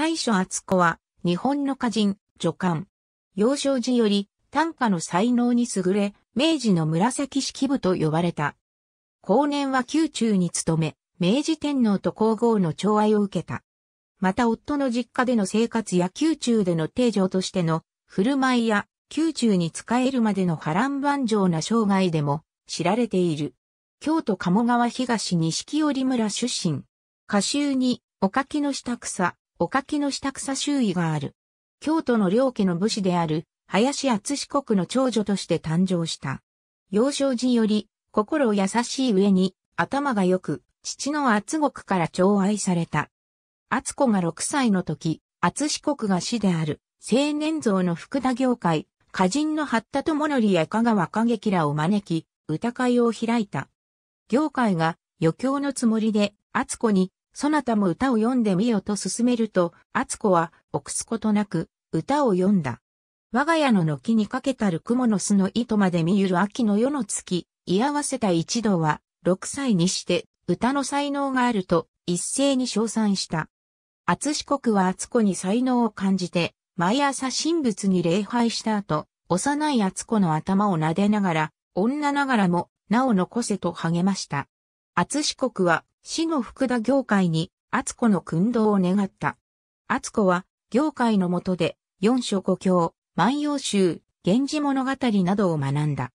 最初厚子は、日本の歌人、女官。幼少時より、短歌の才能に優れ、明治の紫式部と呼ばれた。後年は宮中に勤め、明治天皇と皇后の寵愛を受けた。また夫の実家での生活や宮中での定常としての振る舞いや宮中に仕えるまでの波乱万丈な生涯でも知られている。京都鴨川東錦織村出身。歌集に、お書きの下草、おかきの下草周囲がある。京都の両家の武士である、林厚四国の長女として誕生した。幼少時より、心優しい上に、頭が良く、父の厚国から寵愛された。厚子が6歳の時、厚四国が死である、青年像の福田業界、歌人の八田智則や香川歌劇らを招き、歌会を開いた。業界が余興のつもりで、厚子にそなたも歌を読んでみよと勧めると、厚子は、臆すことなく、歌を読んだ。我が家の軒にかけたる雲の巣の糸まで見ゆる秋の夜の月、居合わせた一同は、6歳にして、歌の才能があると、一斉に称賛した。厚四国は厚子に才能を感じて、毎朝神仏に礼拝した後、幼い厚子の頭を撫でながら、女ながらも、なお残せと励ました。厚四国は、死の福田業界に、厚子の訓導を願った。厚子は、業界の下で、四書五経、万葉集、源氏物語などを学んだ。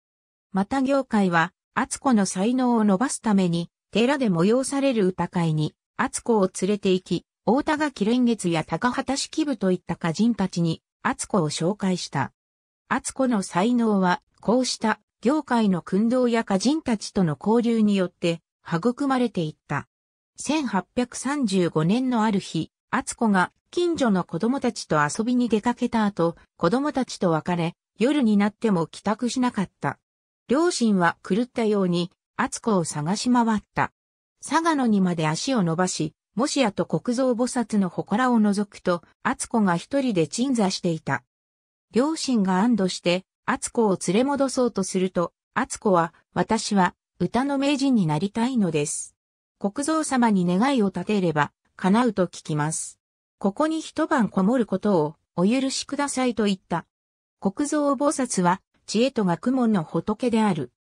また業界は、厚子の才能を伸ばすために、寺で催される歌会に、厚子を連れて行き、大田垣連月や高畑式部といった歌人たちに、厚子を紹介した。厚子の才能は、こうした、業界の訓導や歌人たちとの交流によって、育まれていった。1835年のある日、厚子が近所の子供たちと遊びに出かけた後、子供たちと別れ、夜になっても帰宅しなかった。両親は狂ったように、厚子を探し回った。佐賀野にまで足を伸ばし、もしやと国蔵菩薩の祠を除くと、厚子が一人で鎮座していた。両親が安堵して、厚子を連れ戻そうとすると、厚子は、私は歌の名人になりたいのです。国蔵様に願いを立てれば、叶うと聞きます。ここに一晩こもることをお許しくださいと言った。国蔵菩薩は、知恵と学問の仏である。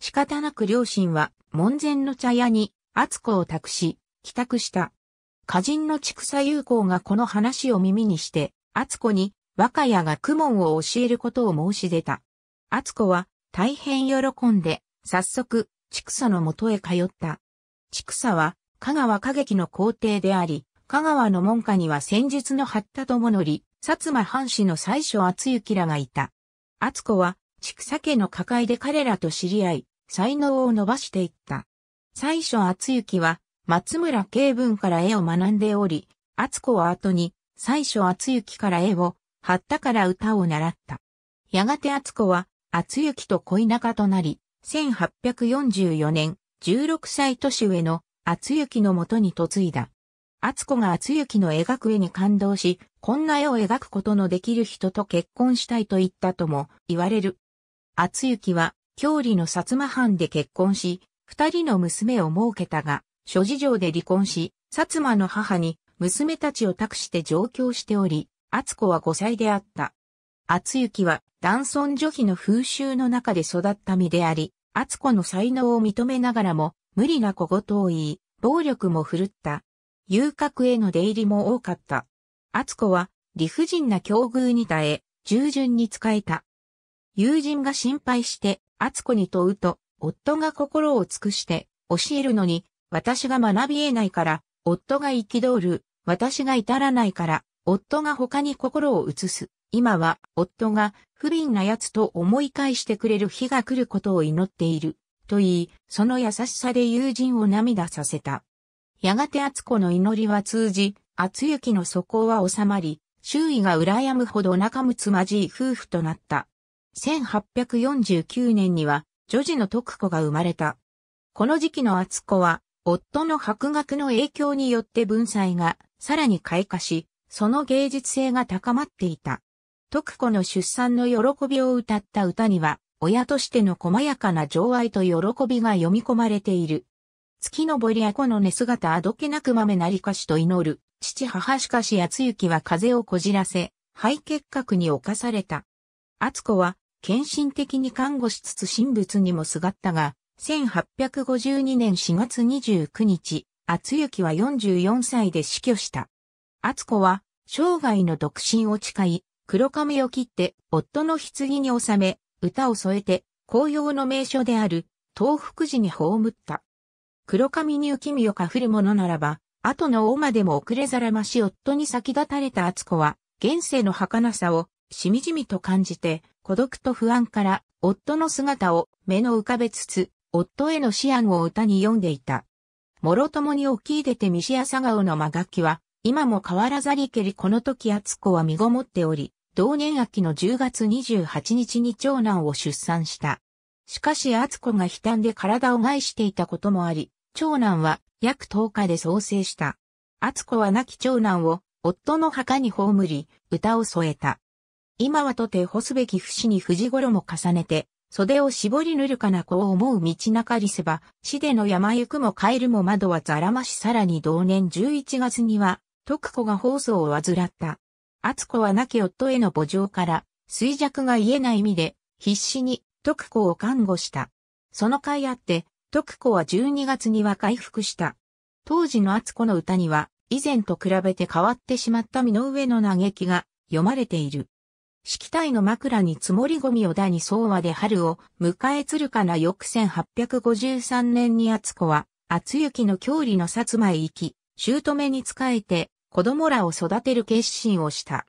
仕方なく両親は、門前の茶屋に、厚子を託し、帰宅した。歌人の畜佐友好がこの話を耳にして、厚子に、若屋が苦文を教えることを申し出た。厚子は、大変喜んで、早速、畜草のもとへ通った。畜草は、香川歌劇の皇帝であり、香川の門下には戦術の八田智則、薩摩藩士の最初厚幸らがいた。厚子は、畜草家の抱えで彼らと知り合い、才能を伸ばしていった。最初厚幸は、松村慶文から絵を学んでおり、厚子は後に、最初厚幸から絵を、八田から歌を習った。やがて厚子は、厚幸と恋仲となり、1844年、16歳年上の厚雪のもとに嫁いだ。厚子が厚雪の描く絵に感動し、こんな絵を描くことのできる人と結婚したいと言ったとも言われる。厚雪は、郷里の薩摩藩で結婚し、二人の娘を設けたが、諸事情で離婚し、薩摩の母に娘たちを託して上京しており、厚子は5歳であった。厚雪は男尊女卑の風習の中で育った身であり、厚子の才能を認めながらも、無理な小言を言い、暴力も振るった。遊郭への出入りも多かった。厚子は、理不尽な境遇に耐え、従順に仕えた。友人が心配して、厚子に問うと、夫が心を尽くして、教えるのに、私が学び得ないから、夫が憤る、私が至らないから、夫が他に心を移す。今は夫が不憫な奴と思い返してくれる日が来ることを祈っている、と言い、その優しさで友人を涙させた。やがて厚子の祈りは通じ、厚雪の底は収まり、周囲が羨むほど仲睦まじい夫婦となった。1849年には、女児の徳子が生まれた。この時期の厚子は、夫の博学の影響によって文才がさらに開花し、その芸術性が高まっていた。徳子の出産の喜びを歌った歌には、親としての細やかな情愛と喜びが読み込まれている。月のぼりやこの寝姿あどけなく豆なりかしと祈る。父母しかし厚行は風をこじらせ、肺結核に侵された。厚子は、献身的に看護しつつ神仏にもすがったが、1852年4月29日、厚行は44歳で死去した。厚子は、生涯の独身を誓い、黒髪を切って、夫の棺に収め、歌を添えて、紅葉の名所である、東福寺に葬った。黒髪に浮き身をかふるものならば、後の王までも遅れざらまし夫に先立たれた厚子は、現世の儚さを、しみじみと感じて、孤独と不安から、夫の姿を目の浮かべつつ、夫への思案を歌に読んでいた。諸共に入出て西朝顔の間器は、今も変わらざりけりこの時厚子は身ごもっており、同年秋の10月28日に長男を出産した。しかし厚子が悲嘆で体を害していたこともあり、長男は約10日で創生した。厚子は亡き長男を夫の墓に葬り、歌を添えた。今はとて干すべき節に藤頃も重ねて、袖を絞りぬるかな子を思う道なかりせば、死での山行くも帰るも窓はざらましさらに同年11月には、徳子が放送を患った。厚子は亡き夫への墓上から、衰弱が言えない身で、必死に、徳子を看護した。その甲斐あって、徳子は12月には回復した。当時の厚子の歌には、以前と比べて変わってしまった身の上の嘆きが読まれている。式体の枕に積もりゴミを打に相和で春を迎え鶴かな翌1853年に厚子は、厚雪の郷里の薩摩へ行き、姑に仕えて、子供らを育てる決心をした。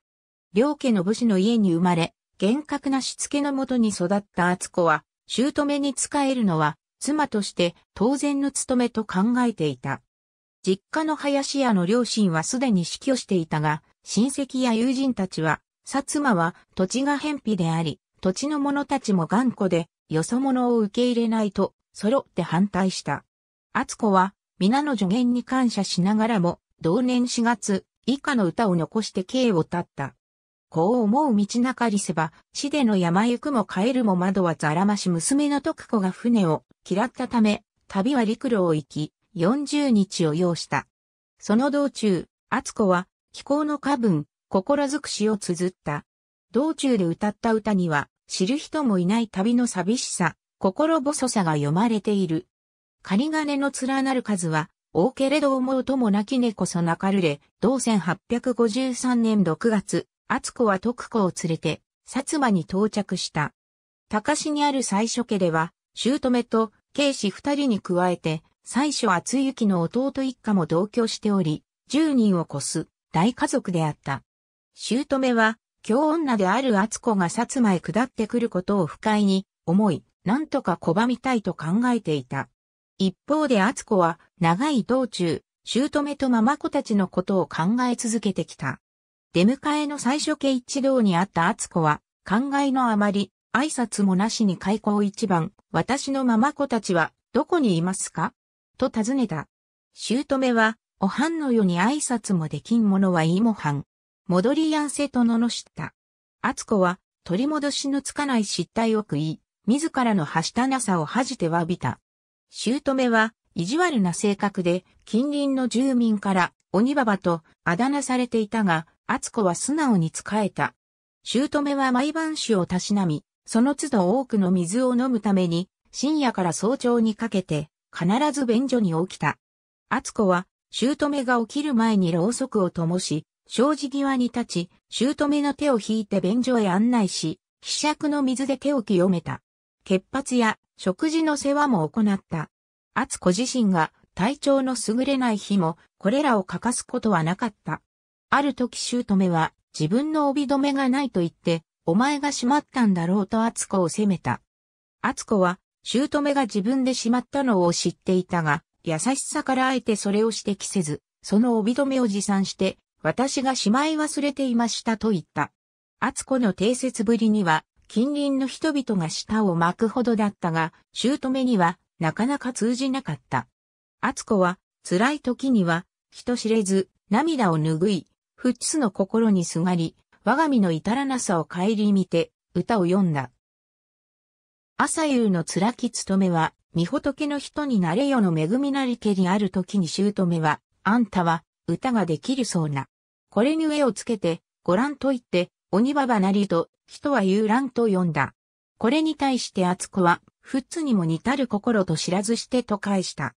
両家の武士の家に生まれ、厳格なしつけのもとに育った厚子は、姑に仕えるのは、妻として当然の務めと考えていた。実家の林家の両親はすでに死去していたが、親戚や友人たちは、薩摩は土地が偏僻であり、土地の者たちも頑固で、よそ者を受け入れないと、揃って反対した。厚子は、皆の助言に感謝しながらも、同年4月、以下の歌を残して刑を絶った。こう思う道なかりせば、死での山行くも帰るも窓はざらまし娘の徳子が船を嫌ったため、旅は陸路を行き、40日を要した。その道中、厚子は、気候の過分、心づくしを綴った。道中で歌った歌には、知る人もいない旅の寂しさ、心細さが読まれている。仮金の連なる数は、多けれど思うともなき猫そなかるれ、同1853年6月、厚子は徳子を連れて、薩摩に到着した。高市にある最初家では、姑と慶子二人に加えて、最初厚幸の弟一家も同居しており、十人を超す大家族であった。姑は、京女である厚子が薩摩へ下ってくることを不快に思い、なんとか拒みたいと考えていた。一方で厚子は長い道中、姑とママ子たちのことを考え続けてきた。出迎えの最初家一同にあった厚子は、考えのあまり、挨拶もなしに開口一番、私のママ子たちは、どこにいますかと尋ねた。姑は、おはんのように挨拶もできんものはいいもはん。戻りやんせと罵った。厚子は、取り戻しのつかない失態を食い、自らのはしたなさを恥じて詫びた。姑は意地悪な性格で近隣の住民から鬼ババとあだ名されていたが、厚子は素直に仕えた。姑は毎晩酒をたしなみ、その都度多くの水を飲むために、深夜から早朝にかけて、必ず便所に起きた。厚子は、姑が起きる前にろうそくを灯し、障子際に立ち、姑の手を引いて便所へ案内し、希釈の水で手を清めた。血髪や食事の世話も行った。厚子自身が体調の優れない日も、これらを欠かすことはなかった。ある時姑は、自分の帯留めがないと言って、お前がしまったんだろうと厚子を責めた。厚子は、姑が自分でしまったのを知っていたが、優しさからあえてそれを指摘せず、その帯留めを持参して、私がしまい忘れていましたと言った。厚子の定説ぶりには、近隣の人々が舌を巻くほどだったが、姑にはなかなか通じなかった。厚子は辛い時には人知れず涙を拭い、ふっつの心にすがり、我が身の至らなさを顧みて歌を詠んだ。朝夕の辛き勤めは、御仏の人になれよの恵みなりけりある時に姑は、あんたは歌ができるそうな。これに上をつけて、ご覧と言って、鬼ババなりと、人は遊覧と呼んだ。これに対して厚子は、っつにも似たる心と知らずしてと返した。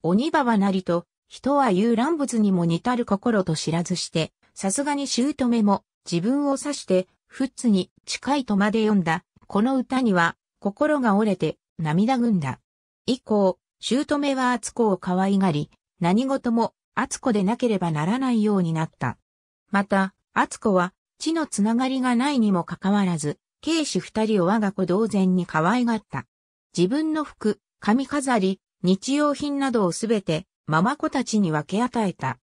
鬼ババなりと、人は遊覧物にも似たる心と知らずして、さすがに姑も自分を指して、っつに近いとまで呼んだ。この歌には、心が折れて、涙ぐんだ。以降、姑は厚子を可愛がり、何事も厚子でなければならないようになった。また、厚子は血のつながりがないにもかかわらず、警視二人を我が子同然に可愛がった。自分の服、髪飾り、日用品などをすべて、ママ子たちに分け与えた。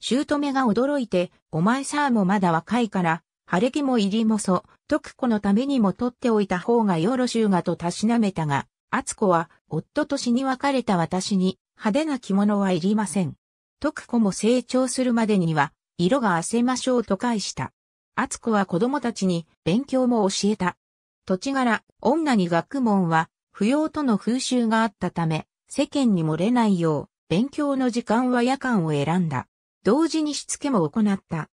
姑が驚いて、お前さあもまだ若いから、晴れ着も入りもそ、徳子のためにも取っておいた方がよろしゅうがとたしなめたが、厚子は、夫と死に別れた私に、派手な着物はいりません。徳子も成長するまでには、色が汗せましょうと返した。厚子は子供たちに勉強も教えた。土地柄、女に学問は、不要との風習があったため、世間に漏れないよう、勉強の時間は夜間を選んだ。同時にしつけも行った。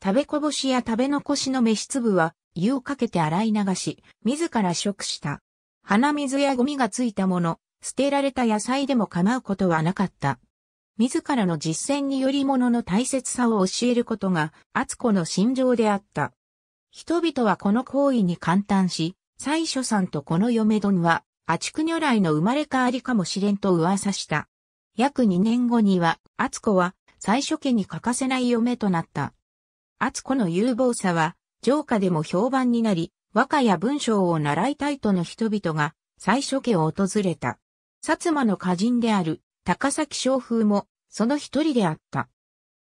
食べこぼしや食べ残しの飯粒は、湯をかけて洗い流し、自ら食した。鼻水やゴミがついたもの、捨てられた野菜でも構うことはなかった。自らの実践によりものの大切さを教えることが、厚子の心情であった。人々はこの行為に感嘆し、最初さんとこの嫁殿は、アチク如来の生まれ変わりかもしれんと噂した。約2年後には、厚子は、最初家に欠かせない嫁となった。厚子の有望さは、上下でも評判になり、和歌や文章を習いたいとの人々が、最初家を訪れた。薩摩の歌人である高崎将風もその一人であった。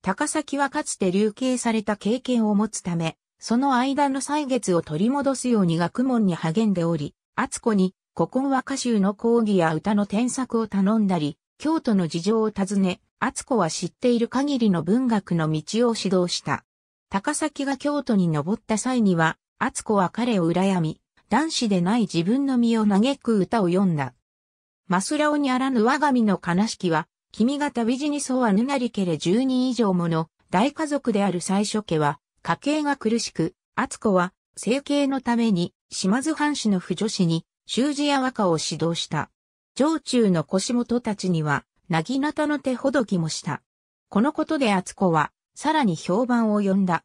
高崎はかつて流刑された経験を持つため、その間の歳月を取り戻すように学問に励んでおり、厚子に古今和歌集の講義や歌の添削を頼んだり、京都の事情を尋ね、厚子は知っている限りの文学の道を指導した。高崎が京都に登った際には、厚子は彼を羨み、男子でない自分の身を嘆く歌を詠んだ。マスラオにあらぬ我が身の悲しきは、君方旅ジにうはぬなりけれ十人以上もの大家族である最初家は、家計が苦しく、厚子は、生計のために、島津藩士の婦女子に、習字や和歌を指導した。上中の腰元たちには、なぎなたの手ほどきもした。このことで厚子は、さらに評判を呼んだ。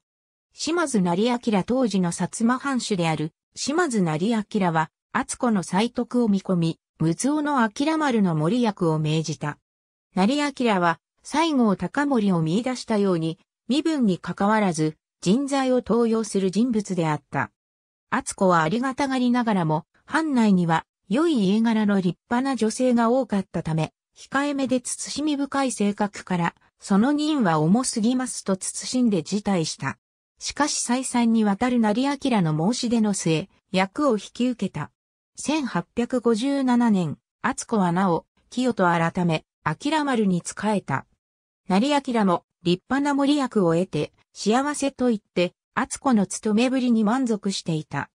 島津成明当時の薩摩藩主である、島津成明は、厚子の採徳を見込み、陸奥の明丸の森役を命じた。成明は、西郷隆盛を見出したように、身分に関わらず、人材を登用する人物であった。厚子はありがたがりながらも、藩内には、良い家柄の立派な女性が多かったため、控えめで慎み深い性格から、その任は重すぎますと慎んで辞退した。しかし再三にわたる成明の申し出の末、役を引き受けた。1857年、厚子はなお、清と改め、明丸に仕えた。成明も立派な森役を得て、幸せと言って、厚子の務めぶりに満足していた。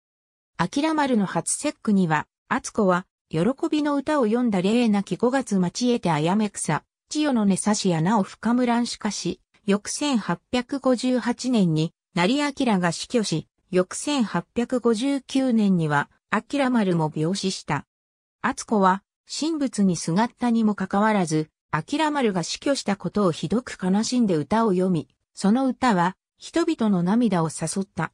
明丸の初節句には、厚子は、喜びの歌を詠んだ霊なき5月町へてあやめ草、千代の根差しやなお深む乱しかし、翌1858年に、成明が死去し、翌1859年には、明丸も病死した。厚子は、神仏にすがったにもかかわらず、明丸が死去したことをひどく悲しんで歌を読み、その歌は、人々の涙を誘った。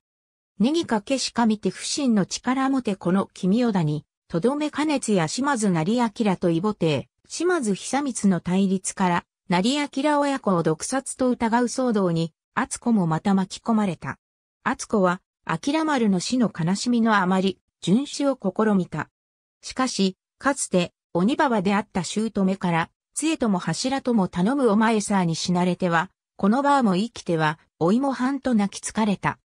ネギかけしかみて不信の力もてこの君よだに、とどめ加熱や島津きらと異母帝、島津久光の対立から、きら親子を毒殺と疑う騒動に、厚子もまた巻き込まれた。厚子は、明丸の死の悲しみのあまり、巡視を試みた。しかし、かつて、鬼婆であった姑から、杖とも柱とも頼むお前さーに死なれては、このバーも生きては、老いもはんと泣きつかれた。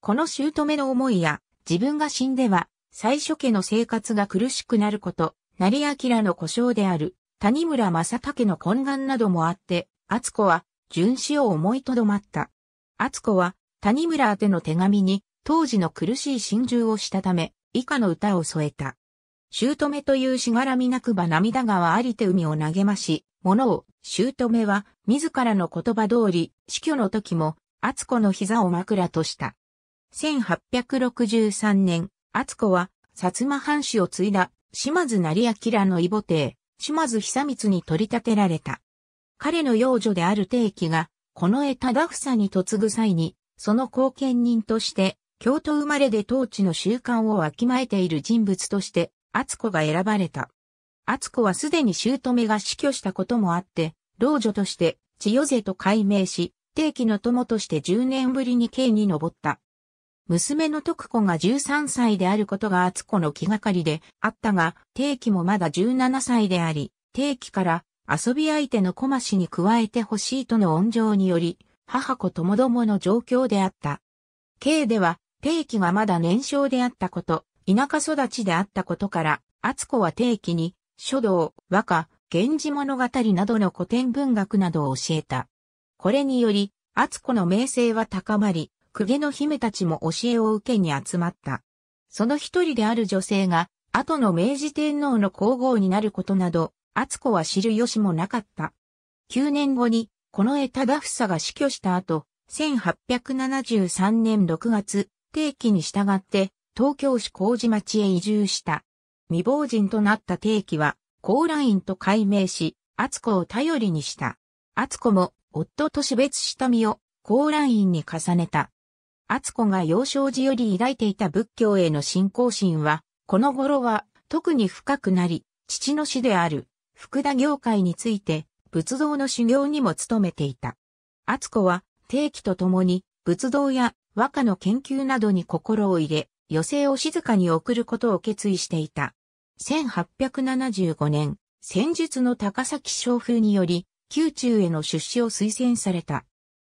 この姑の思いや、自分が死んでは、最初家の生活が苦しくなること、成明の故障である、谷村正武の懇願などもあって、厚子は、巡視を思いとどまった。厚子は、谷村宛の手紙に、当時の苦しい心中をしたため、以下の歌を添えた。姑というしがらみなくば涙川ありて海を投げまし、物を、姑は、自らの言葉通り、死去の時も、厚子の膝を枕とした。1863年、厚子は、薩摩藩士を継いだ、島津成明の異母帝、島津久光に取り立てられた。彼の幼女である定期が、この江忠房に嫁ぐ際に、その後見人として、京都生まれで当地の習慣をわきまえている人物として、厚子が選ばれた。厚子はすでに姑が死去したこともあって、老女として、千代瀬と改名し、定期の友として10年ぶりに刑に上った。娘の徳子が13歳であることが厚子の気がかりであったが、定期もまだ17歳であり、定期から遊び相手の小町に加えてほしいとの恩情により、母子ともどもの状況であった。刑では定期がまだ年少であったこと、田舎育ちであったことから、厚子は定期に、書道、和歌、源氏物語などの古典文学などを教えた。これにより、厚子の名声は高まり、公家の姫たちも教えを受けに集まった。その一人である女性が、後の明治天皇の皇后になることなど、厚子は知る由もなかった。9年後に、この江忠房が死去した後、1873年6月、定期に従って東京市麹町へ移住した。未亡人となった定期は、高麗院と改名し、厚子を頼りにした。厚子も夫と死別した身を高麗院に重ねた。厚子が幼少時より抱いていた仏教への信仰心は、この頃は特に深くなり、父の死である福田業界について仏道の修行にも努めていた。厚子は定期と共に仏道や和歌の研究などに心を入れ、余生を静かに送ることを決意していた。1875年、戦術の高崎将風により、宮中への出資を推薦された。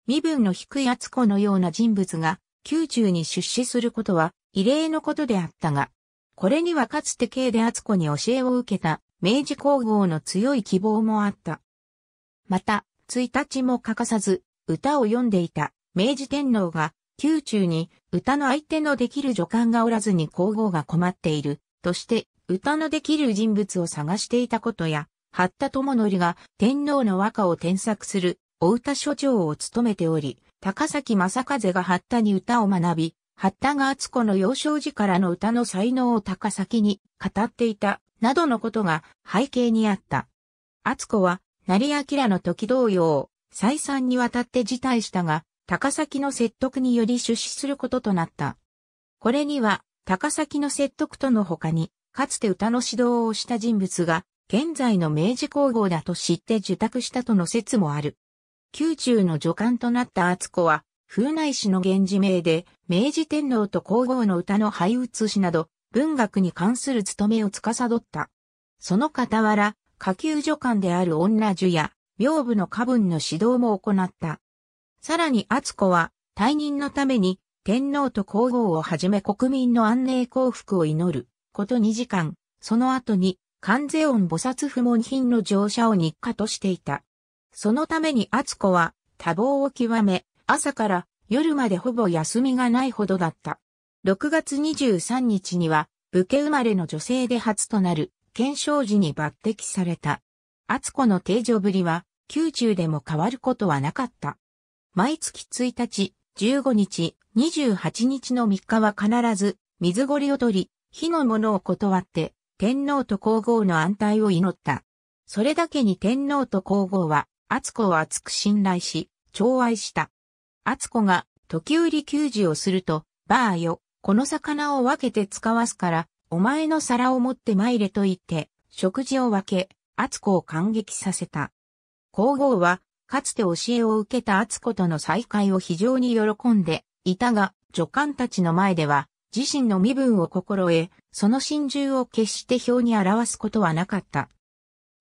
身分の低い厚子のような人物が、宮中に出資することは異例のことであったが、これにはかつて慶で厚子に教えを受けた明治皇后の強い希望もあった。また、1日も欠かさず歌を読んでいた明治天皇が宮中に歌の相手のできる女官がおらずに皇后が困っているとして歌のできる人物を探していたことや、八田智則が天皇の和歌を添削するお歌所長を務めており、高崎正和が八田に歌を学び、八田が厚子の幼少時からの歌の才能を高崎に語っていた、などのことが背景にあった。厚子は、成明の時同様、再三にわたって辞退したが、高崎の説得により出資することとなった。これには、高崎の説得との他に、かつて歌の指導をした人物が、現在の明治工房だと知って受託したとの説もある。宮中の助官となった厚子は、風内氏の源氏名で、明治天皇と皇后の歌の配写しなど、文学に関する務めを司った。その傍ら、下級助官である女樹や、屏風の家文の指導も行った。さらに厚子は、退任のために、天皇と皇后をはじめ国民の安寧幸福を祈る、こと2時間、その後に、関税音菩薩不問品の乗車を日課としていた。そのために厚子は、多忙を極め、朝から夜までほぼ休みがないほどだった。6月23日には、武家生まれの女性で初となる、検証時に抜擢された。厚子の定常ぶりは、宮中でも変わることはなかった。毎月1日、15日、28日の3日は必ず、水ごりを取り、火のものを断って、天皇と皇后の安泰を祈った。それだけに天皇と皇后は、厚子を厚く信頼し、寵愛した。厚子が、時折給仕をすると、ばあよ、この魚を分けて使わすから、お前の皿を持って参れと言って、食事を分け、厚子を感激させた。皇后は、かつて教えを受けた厚子との再会を非常に喜んでいたが、女官たちの前では、自身の身分を心得、その心中を決して表に表すことはなかった。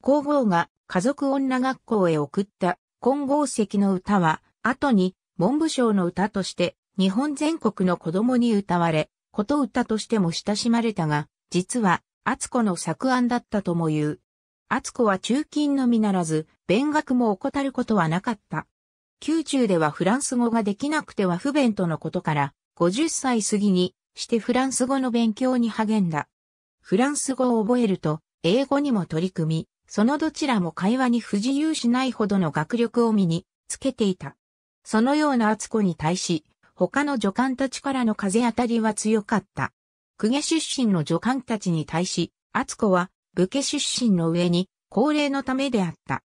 皇后が家族女学校へ送った金剛石の歌は、後に文部省の歌として日本全国の子供に歌われ、こと歌としても親しまれたが、実は、厚子の作案だったとも言う。厚子は中勤のみならず、勉学も怠ることはなかった。宮中ではフランス語ができなくては不便とのことから、50歳過ぎにしてフランス語の勉強に励んだ。フランス語を覚えると、英語にも取り組み、そのどちらも会話に不自由しないほどの学力を身につけていた。そのような厚子に対し、他の女官たちからの風当たりは強かった。公家出身の女官たちに対し、厚子は武家出身の上に高齢のためであった。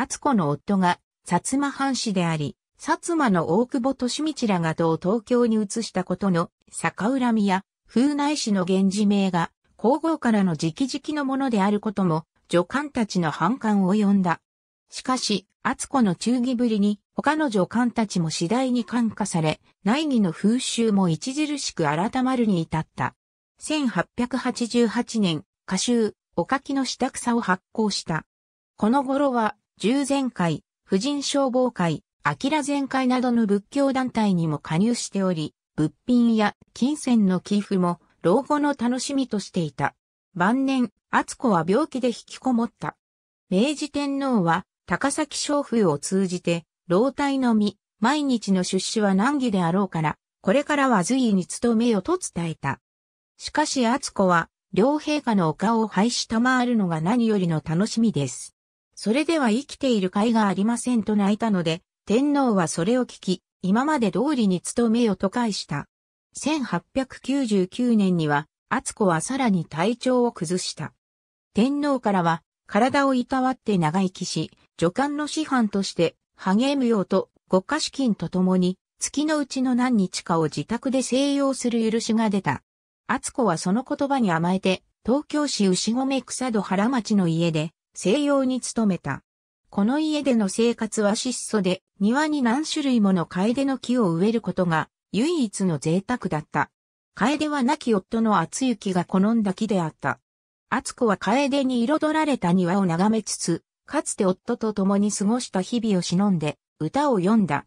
厚子の夫が、薩摩藩士であり、薩摩の大久保利道らが同東京に移したことの逆恨みや風内市の源氏名が皇后からの直々のものであることも女官たちの反感を呼んだ。しかし、厚子の忠義ぶりに他の女官たちも次第に感化され、内儀の風習も著しく改まるに至った。1888年、歌集、おかきの下草を発行した。この頃は従前会、婦人消防会、アキラ会などの仏教団体にも加入しており、物品や金銭の寄付も老後の楽しみとしていた。晩年、厚子は病気で引きこもった。明治天皇は高崎商風を通じて、老体のみ、毎日の出資は難儀であろうから、これからは随意に努めよと伝えた。しかし厚子は、両陛下のお顔を廃止賜るのが何よりの楽しみです。それでは生きている甲斐がありませんと泣いたので、天皇はそれを聞き、今まで通りに務めよと返した。1899年には、厚子はさらに体調を崩した。天皇からは、体をいたわって長生きし、助官の師範として、励むようと、国家資金とともに、月のうちの何日かを自宅で静養する許しが出た。厚子はその言葉に甘えて、東京市牛込草戸原町の家で、西洋に努めた。この家での生活は質素で、庭に何種類もの楓の木を植えることが唯一の贅沢だった。楓は亡き夫の厚雪が好んだ木であった。厚子は楓に彩られた庭を眺めつつ、かつて夫と共に過ごした日々を忍んで、歌を詠んだ。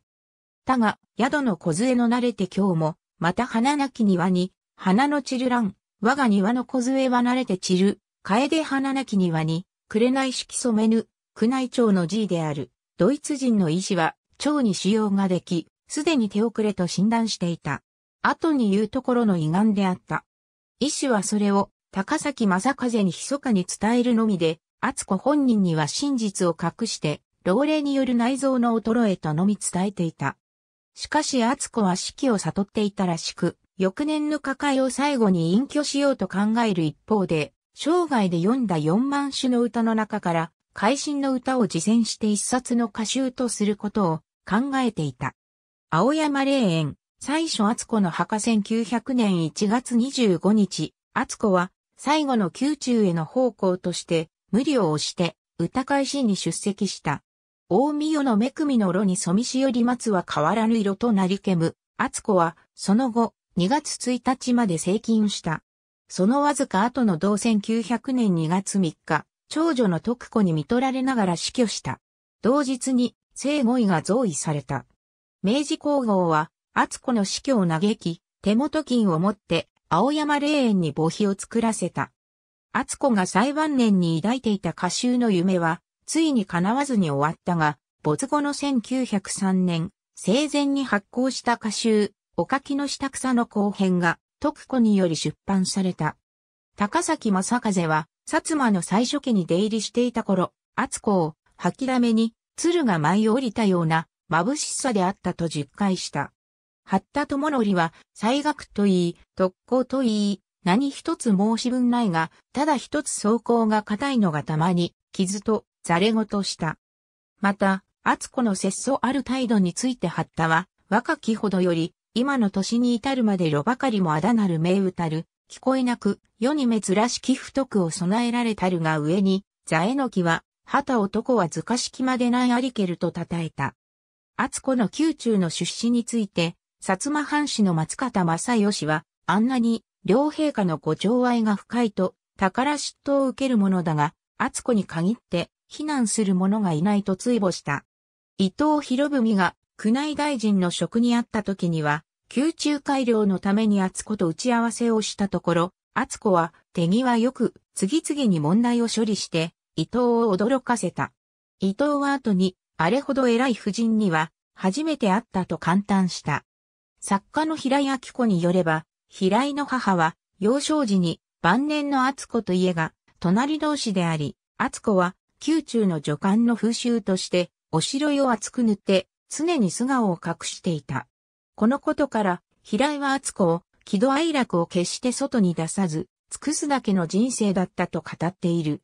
だが、宿の梢の慣れて今日も、また花なき庭に、花の散るん、我が庭の梢は慣れて散る、楓花なき庭に、紅式染めぬ、宮内庁の G である、ドイツ人の医師は、腸に腫瘍ができ、すでに手遅れと診断していた。後に言うところの胃がんであった。医師はそれを、高崎正和に密かに伝えるのみで、厚子本人には真実を隠して、老齢による内臓の衰えとのみ伝えていた。しかし厚子は死期を悟っていたらしく、翌年の抱えを最後に隠居しようと考える一方で、生涯で読んだ4万種の歌の中から、会心の歌を自選して一冊の歌集とすることを考えていた。青山霊園、最初厚子の墓1900年1月25日、厚子は最後の宮中への奉公として無理をして歌会心に出席した。大見代の目みの炉に染みしより松は変わらぬ色となりけむ。厚子はその後2月1日まで成勤した。そのわずか後の同1900年2月3日、長女の徳子に見取られながら死去した。同日に、生後位が増位された。明治皇后は、厚子の死去を嘆き、手元金を持って、青山霊園に墓碑を作らせた。厚子が最晩年に抱いていた歌集の夢は、ついに叶わずに終わったが、没後の1903年、生前に発行した歌集、お書きの下草の後編が、徳子により出版された。高崎正風は、薩摩の最初期に出入りしていた頃、厚子を、吐きだめに、鶴が舞い降りたような、眩しさであったと実感した。八田智則は、才学といい、特攻といい、何一つ申し分ないが、ただ一つ走行が硬いのがたまに、傷と、ざれごとした。また、厚子の節操ある態度について八田は、若きほどより、今の年に至るまで炉ばかりもあだなる名歌る、聞こえなく、世に珍しき不得を備えられたるが上に、座絵の木は、旗男はずかしきまでないありけると称えた。厚子の宮中の出資について、薩摩藩士の松方正義は、あんなに、両陛下のご情愛が深いと、宝嫉妬を受けるものだが、厚子に限って、非難する者がいないと追慕した。伊藤博文が宮内大臣の職にあった時には、宮中改良のために厚子と打ち合わせをしたところ、厚子は手際よく次々に問題を処理して、伊藤を驚かせた。伊藤は後に、あれほど偉い夫人には、初めて会ったと感嘆した。作家の平井明子によれば、平井の母は、幼少時に晩年の厚子と家が、隣同士であり、厚子は、宮中の女官の風習として、おしろいを厚く塗って、常に素顔を隠していた。このことから、平井は厚子を、喜怒哀楽を決して外に出さず、尽くすだけの人生だったと語っている。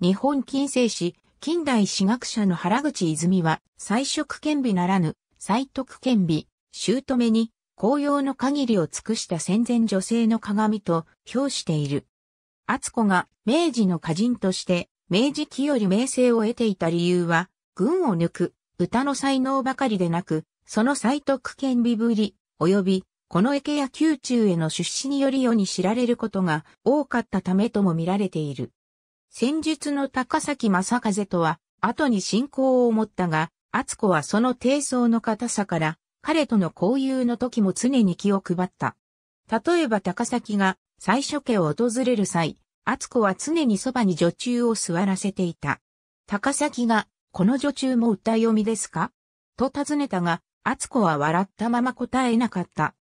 日本近世史、近代史学者の原口泉は、最色兼備ならぬ、最徳兼備、姑に、紅葉の限りを尽くした戦前女性の鏡と評している。厚子が明治の歌人として、明治期より名声を得ていた理由は、群を抜く、歌の才能ばかりでなく、その才徳兼備ぶり、及び、この池や宮中への出資により世に知られることが多かったためとも見られている。戦術の高崎正風とは、後に信仰を持ったが、厚子はその低層の硬さから、彼との交友の時も常に気を配った。例えば高崎が最初家を訪れる際、厚子は常にそばに女中を座らせていた。高崎がこの女中も歌読みですかと尋ねたが、厚子は笑ったまま答えなかった。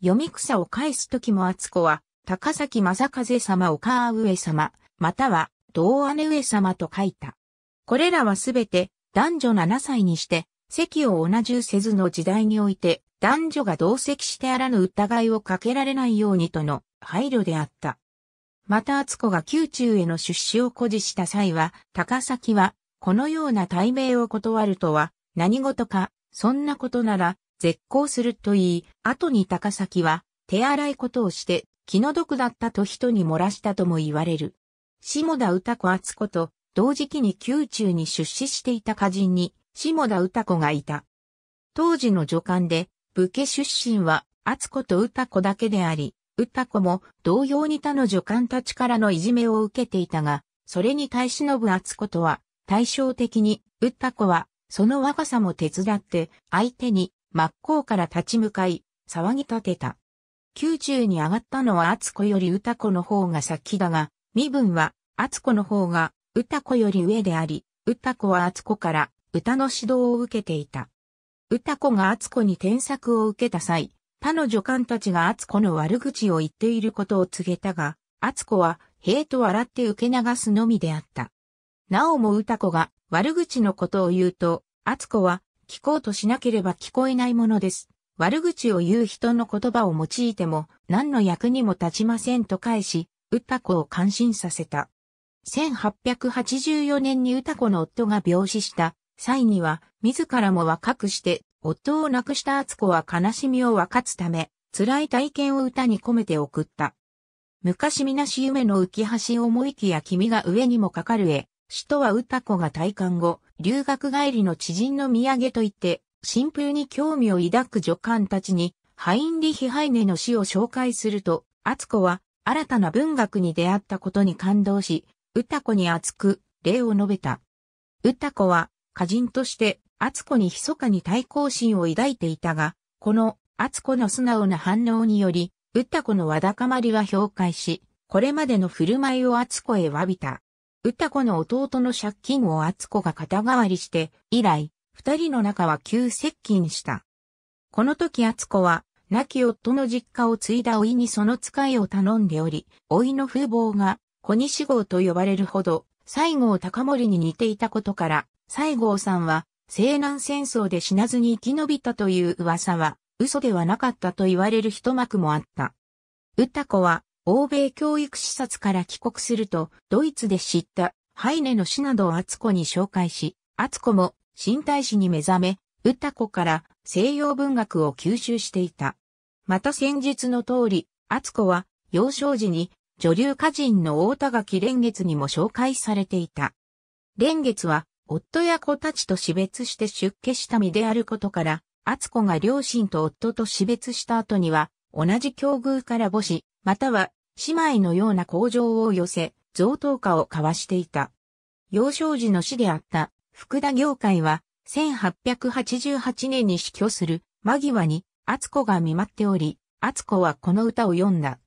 読み草を返すときも厚子は、高崎正和様を母上様、または、同姉上様と書いた。これらはすべて、男女7歳にして、席を同じせずの時代において、男女が同席してあらぬ疑いをかけられないようにとの配慮であった。また、厚子が宮中への出資を誇示した際は、高崎は、このような対名を断るとは、何事か、そんなことなら、絶好すると言い、後に高崎は、手荒いことをして、気の毒だったと人に漏らしたとも言われる。下田歌子厚子と、同時期に宮中に出資していた歌人に、下田歌子がいた。当時の助官で、武家出身は、厚子と歌子だけであり、歌子も同様に他の助官たちからのいじめを受けていたが、それに対し信厚子とは、対照的に、ウった子は、その若さも手伝って、相手に真っ向から立ち向かい、騒ぎ立てた。宮中に上がったのは厚子より歌子の方が先だが、身分は厚子の方が歌子より上であり、歌子は厚子から歌の指導を受けていた。歌子が厚子に添削を受けた際、他の女官たちが厚子の悪口を言っていることを告げたが、厚子は、へえと笑って受け流すのみであった。なおも歌子が悪口のことを言うと、厚子は聞こうとしなければ聞こえないものです。悪口を言う人の言葉を用いても何の役にも立ちませんと返し、歌子を感心させた。1884年に歌子の夫が病死した際には自らも若くして夫を亡くした厚子は悲しみを分かつため辛い体験を歌に込めて送った。昔みなし夢の浮き橋思いきや君が上にもかかるへ首都は歌子が退官後、留学帰りの知人の土産といって、新風に興味を抱く女官たちに、ハインリヒ・ハイネの死を紹介すると、厚子は新たな文学に出会ったことに感動し、歌子に熱く礼を述べた。歌子は歌人として厚子に密かに対抗心を抱いていたが、この厚子の素直な反応により、歌子のわだかまりは評価し、これまでの振る舞いを厚子へ詫びた。歌子の弟の借金を厚子が肩代わりして、以来、二人の仲は急接近した。この時厚子は、亡き夫の実家を継いだ老いにその使いを頼んでおり、老いの風貌が小西号と呼ばれるほど、西郷隆盛に似ていたことから、西郷さんは西南戦争で死なずに生き延びたという噂は嘘ではなかったと言われる一幕もあった。歌子は欧米教育視察から帰国すると、ドイツで知ったハイネの死などを厚子に紹介し、厚子も新大使に目覚め、歌子から西洋文学を吸収していた。また先日の通り、厚子は幼少時に女流歌人の大田垣蓮月にも紹介されていた。蓮月は夫や子たちと死別して出家した身であることから、厚子が両親と夫と死別した後には、同じ境遇から母子、または姉妹のような工場を寄せ、贈答家を交わしていた。幼少時の死であった福田業界は、1888年に死去する間際に厚子が見舞っており、厚子はこの歌を読んだ。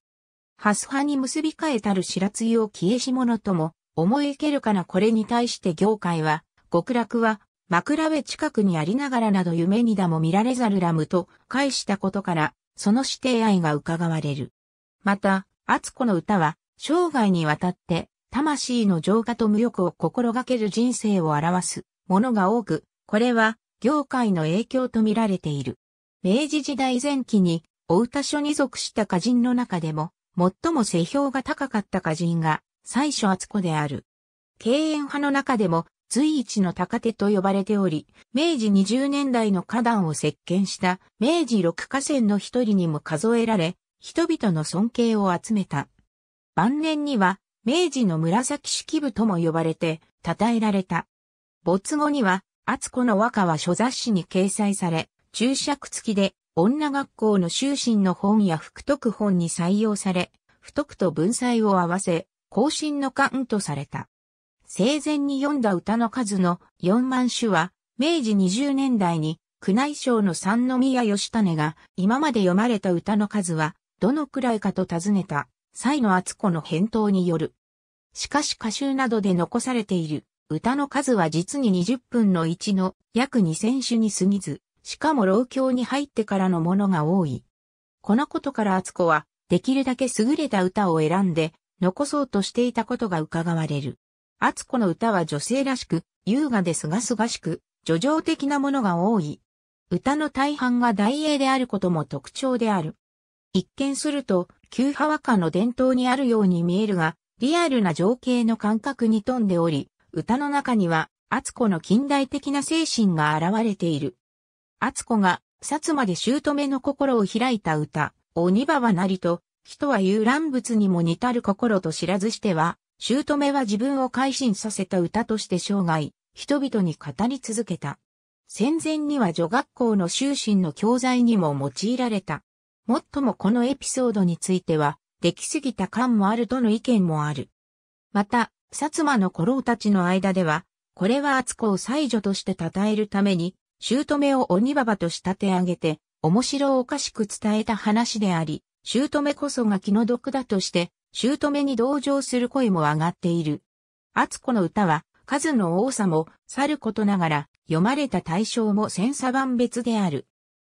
ハス派に結び替えたる白露を消えし者とも思いいけるかなこれに対して業界は、極楽は枕辺近くにありながらなど夢にだも見られざるラムと返したことから、その指定愛が伺われる。また、厚子の歌は、生涯にわたって、魂の浄化と無欲を心がける人生を表すものが多く、これは、業界の影響と見られている。明治時代前期に、お歌書に属した歌人の中でも、最も世評が高かった歌人が、最初厚子である。敬遠派の中でも、随一の高手と呼ばれており、明治20年代の花壇を席巻した明治六河川の一人にも数えられ、人々の尊敬を集めた。晩年には、明治の紫式部とも呼ばれて、称えられた。没後には、厚子の和歌は書雑誌に掲載され、注釈付きで、女学校の修身の本や福徳本に採用され、不徳と文才を合わせ、更新の勘とされた。生前に読んだ歌の数の4万種は、明治20年代に宮内省の三宮義種が今まで読まれた歌の数はどのくらいかと尋ねた、際の厚子の返答による。しかし歌集などで残されている歌の数は実に20分の1の約2000種に過ぎず、しかも老境に入ってからのものが多い。このことから厚子は、できるだけ優れた歌を選んで、残そうとしていたことが伺われる。厚子の歌は女性らしく、優雅ですがすがしく、叙情的なものが多い。歌の大半が大英であることも特徴である。一見すると、旧ハワカの伝統にあるように見えるが、リアルな情景の感覚に富んでおり、歌の中には、厚子の近代的な精神が現れている。厚子が、薩摩で姑の心を開いた歌、鬼婆はなりと、人は遊覧物にも似たる心と知らずしては、姑は自分を改心させた歌として生涯、人々に語り続けた。戦前には女学校の修身の教材にも用いられた。もっともこのエピソードについては、出来すぎた感もあるとの意見もある。また、薩摩の古老たちの間では、これは厚子を祭女として称えるために、姑を鬼ババと仕立て上げて、面白おかしく伝えた話であり、姑こそが気の毒だとして、姑に同情する声も上がっている。厚子の歌は、数の多さも、去ることながら、読まれた対象も千差万別である。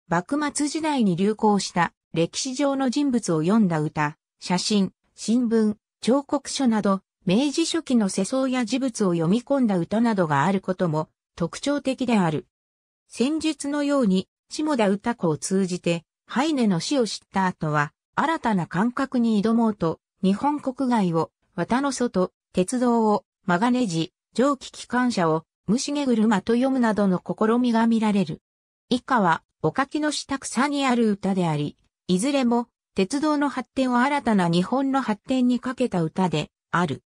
幕末時代に流行した歴史上の人物を読んだ歌、写真、新聞、彫刻書など、明治初期の世相や事物を読み込んだ歌などがあることも特徴的である。戦術のように、下田歌子を通じて、ハイネの死を知った後は、新たな感覚に挑もうと、日本国外を、綿の外、鉄道を、マガネジ、蒸気機関車を、虫毛車と読むなどの試みが見られる。以下は、お書きの下草にある歌であり、いずれも鉄道の発展を新たな日本の発展にかけた歌である。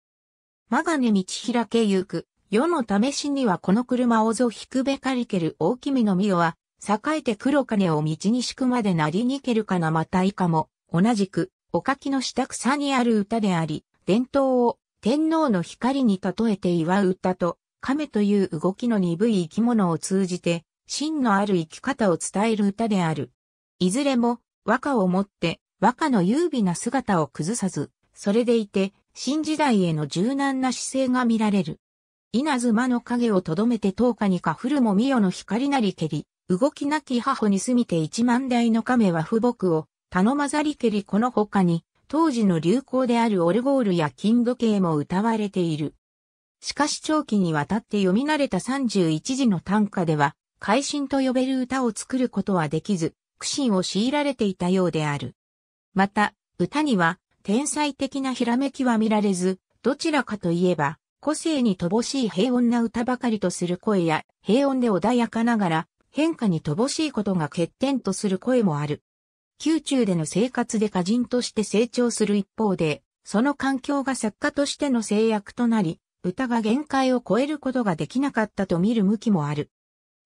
マガネ道開けゆく、世の試しにはこの車をぞ引くべかりける大きみのみよは、栄えて黒金を道に敷くまでなりにけるかなまた以下も、同じく、おかきの下草にある歌であり、伝統を天皇の光に例えて祝う歌と、亀という動きの鈍い生き物を通じて、真のある生き方を伝える歌である。いずれも、和歌をもって和歌の優美な姿を崩さず、それでいて新時代への柔軟な姿勢が見られる。稲妻の影をとどめて10日にか古もみよの光なりけり、動きなき母に住みて一万台の亀は不僕を、頼まざりけりこの他に、当時の流行であるオルゴールや金時計も歌われている。しかし長期にわたって読み慣れた31時の短歌では、会心と呼べる歌を作ることはできず、苦心を強いられていたようである。また、歌には天才的なひらめきは見られず、どちらかといえば、個性に乏しい平穏な歌ばかりとする声や、平穏で穏やかながら、変化に乏しいことが欠点とする声もある。宮中での生活で歌人として成長する一方で、その環境が作家としての制約となり、歌が限界を超えることができなかったと見る向きもある。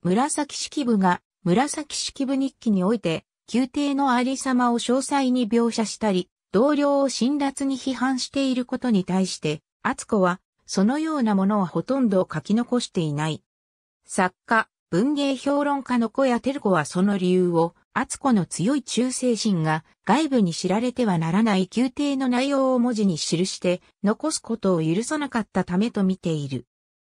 紫式部が紫式部日記において、宮廷のありさまを詳細に描写したり、同僚を辛辣に批判していることに対して、厚子は、そのようなものはほとんど書き残していない。作家、文芸評論家の小谷照子はその理由を、厚子の強い忠誠心が外部に知られてはならない宮廷の内容を文字に記して残すことを許さなかったためと見ている。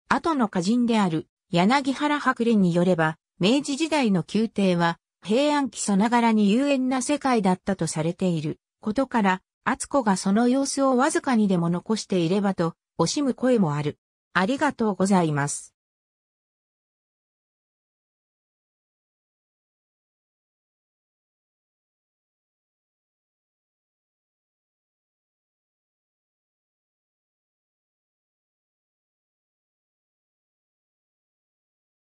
後の歌人である柳原白蓮によれば、明治時代の宮廷は平安期さながらに有縁な世界だったとされていることから、厚子がその様子をわずかにでも残していればと惜しむ声もある。ありがとうございます。